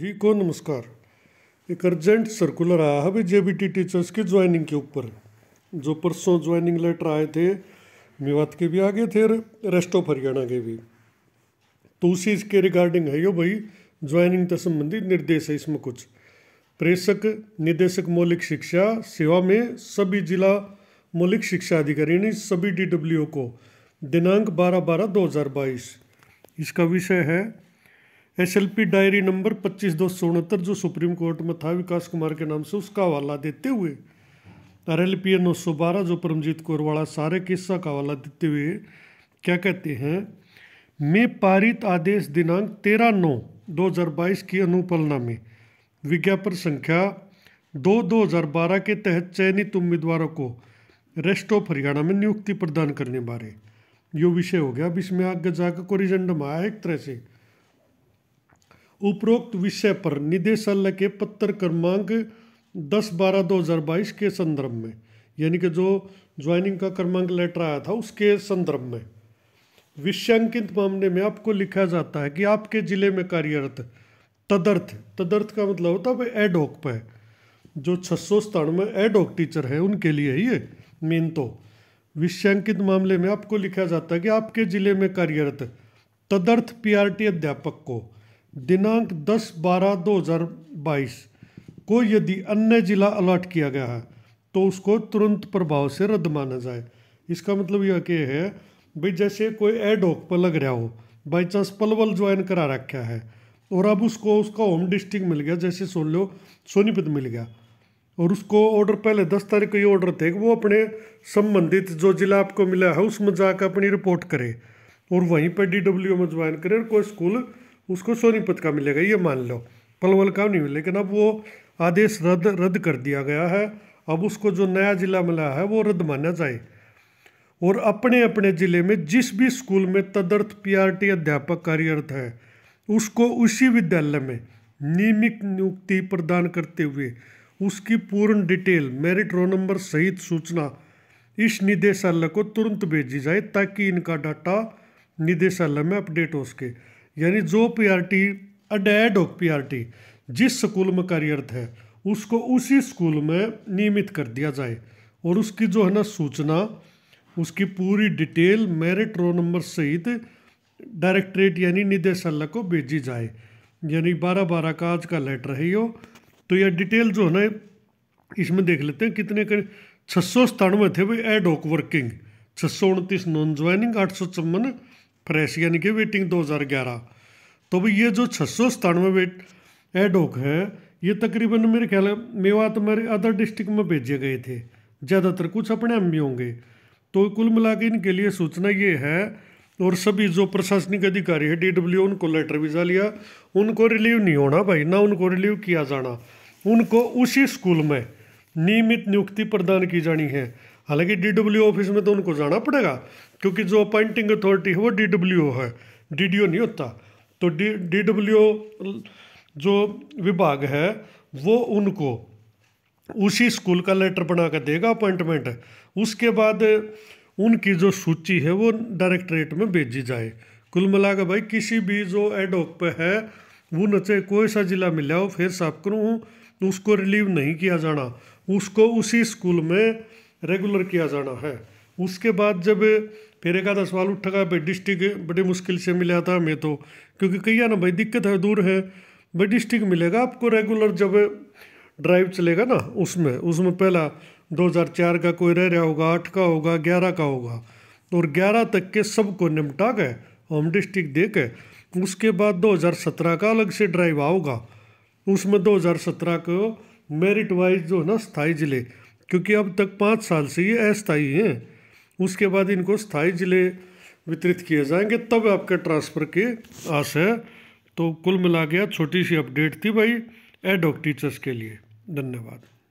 भी को नमस्कार एक अर्जेंट सर्कुलर आया है भाई जे बी टी टीचर्स की ज्वाइनिंग के ऊपर जो परसों ज्वाइनिंग लेटर आए थे मेवात के भी आगे थे रेस्ट ऑफ हरियाणा के भी तो उसी इसके रिगार्डिंग है यो भाई ज्वाइनिंग से संबंधित निर्देश है इसमें कुछ प्रेषक निदेशक मौलिक शिक्षा सेवा में सभी जिला मौलिक शिक्षा अधिकारी यानी सभी डी को दिनांक बारह बारह दो हज़ार बाईस इसका विषय है एसएलपी डायरी नंबर पच्चीस दो सौ उनहत्तर जो सुप्रीम कोर्ट में था विकास कुमार के नाम से उसका हवाला देते हुए आर एल पी ए नौ सौ बारह जो परमजीत कौर वाला सारे किस्सा का हवाला देते हुए क्या कहते हैं मैं पारित आदेश दिनांक तेरह नौ दो हज़ार बाईस की अनुपालना में विज्ञापन संख्या दो दो हज़ार बारह के तहत चयनित उम्मीदवारों को रेस्ट ऑफ हरियाणा में नियुक्ति प्रदान करने बारे यो विषय हो गया अब इसमें आगे जाकर कोरिजेंडम आया एक तरह से उपरोक्त विषय पर निदेशालय के पत्र क्रमांक दस बारह दो हज़ार बाईस के संदर्भ में यानी कि जो ज्वाइनिंग का क्रमांक लेटर आया था उसके संदर्भ में विषयांकित मामले में आपको लिखा जाता है कि आपके ज़िले में कार्यरत तदर्थ तदर्थ का मतलब होता है एडोक पे जो छः सौ सतानवे एडोक टीचर है उनके लिए ये मेन तो विषयांकित मामले में आपको लिखा जाता है कि आपके ज़िले में कार्यरत तदर्थ पीआरटी अध्यापक को दिनांक 10 बारह 2022 को यदि अन्य जिला अलॉट किया गया है तो उसको तुरंत प्रभाव से रद्द माना जाए इसका मतलब यह कि है भाई जैसे कोई एडोक पर लग रहा हो बाई चांस पलवल ज्वाइन करा रखा है और अब उसको उसका होम डिस्ट्रिक्ट मिल गया जैसे सोन लो सोनीपत मिल गया और उसको ऑर्डर पहले दस तारीख को ये ऑर्डर थे वो अपने संबंधित जो जिला आपको मिला है उसमें जाकर अपनी रिपोर्ट करे और वहीं पर डी डब्ल्यू में ज्वाइन करे और कोई स्कूल उसको सोनीपत का मिलेगा ये मान लो पलवल का नहीं मिले लेकिन अब वो आदेश रद्द रद्द कर दिया गया है अब उसको जो नया ज़िला मिला है वो रद्द माना जाए और अपने अपने ज़िले में जिस भी स्कूल में तदर्थ पीआरटी अध्यापक कार्यरत है उसको उसी विद्यालय में नियमित नियुक्ति प्रदान करते हुए उसकी पूर्ण डिटेल मेरिट रोल नंबर सहित सूचना इस निदेशालय को तुरंत भेजी जाए ताकि इनका डाटा निदेशालय में अपडेट हो सके यानी जो पीआरटी अडेड आर पीआरटी जिस स्कूल में कार्यरत है उसको उसी स्कूल में नियमित कर दिया जाए और उसकी जो है ना सूचना उसकी पूरी डिटेल मेरिट रो नंबर सहित डायरेक्टरेट यानी निदेशालय को भेजी जाए यानी बारह बारह का आज का लेटर है यो तो यह डिटेल जो है ना इसमें देख लेते हैं कितने कर छः सौ सतानवे थे भाई एड ऑक वर्किंग छः सौ उनतीस नॉन ज्वाइनिंग आठ सौ चौवन प्रेस यानी कि वेटिंग 2011 तो भाई ये जो छः सौ सतानवे वेट एडोक है ये तकरीबन मेरे ख्याल है मेवात तो मेरे अदर डिस्ट्रिक्ट में भेजे गए थे ज़्यादातर कुछ अपने हम भी होंगे तो कुल मिला के इनके लिए सूचना ये है और सभी जो प्रशासनिक अधिकारी है डीडब्ल्यू उनको लेटर वीज़ा लिया उनको रिलीव नहीं होना भाई ना उनको रिलीव किया जाना उनको उसी स्कूल में नियमित नियुक्ति प्रदान की जानी है हालांकि डीडब्ल्यू ऑफिस में तो उनको जाना पड़ेगा क्योंकि जो अपॉइंटिंग अथॉरिटी है वो डीडब्ल्यू है डीडीओ नहीं होता तो डी ओ जो विभाग है वो उनको उसी स्कूल का लेटर बना कर देगा अपॉइंटमेंट उसके बाद उनकी जो सूची है वो डायरेक्टरेट में भेजी जाए कुल मिलाकर भाई किसी भी जो एडोक पे है वो नचे कोई सा जिला मिला हो फिर साफ करूँ उसको रिलीव नहीं किया जाना उसको उसी स्कूल में रेगुलर किया जाना है उसके बाद जब फिर एक आधा सवाल उठा गया भाई डिस्ट्रिक्ट बड़ी मुश्किल से मिला था हमें तो क्योंकि कहिए ना भाई दिक्कत है दूर है भाई डिस्ट्रिक्ट मिलेगा आपको रेगुलर जब ड्राइव चलेगा ना उसमें उसमें पहला 2004 का कोई रह रहा होगा आठ का होगा ग्यारह का होगा और ग्यारह तक के सबको निपटा गए होम डिस्ट्रिक्ट दे के उसके बाद 2017 का अलग से ड्राइव आओगा उसमें 2017 को मेरिट वाइज जो है ना स्थाई ज़िले क्योंकि अब तक पाँच साल से ये अस्थायी हैं उसके बाद इनको स्थायी जिले वितरित किए जाएंगे तब आपके ट्रांसफ़र के आस है तो कुल मिला गया छोटी सी अपडेट थी भाई एड हॉक टीचर्स के लिए धन्यवाद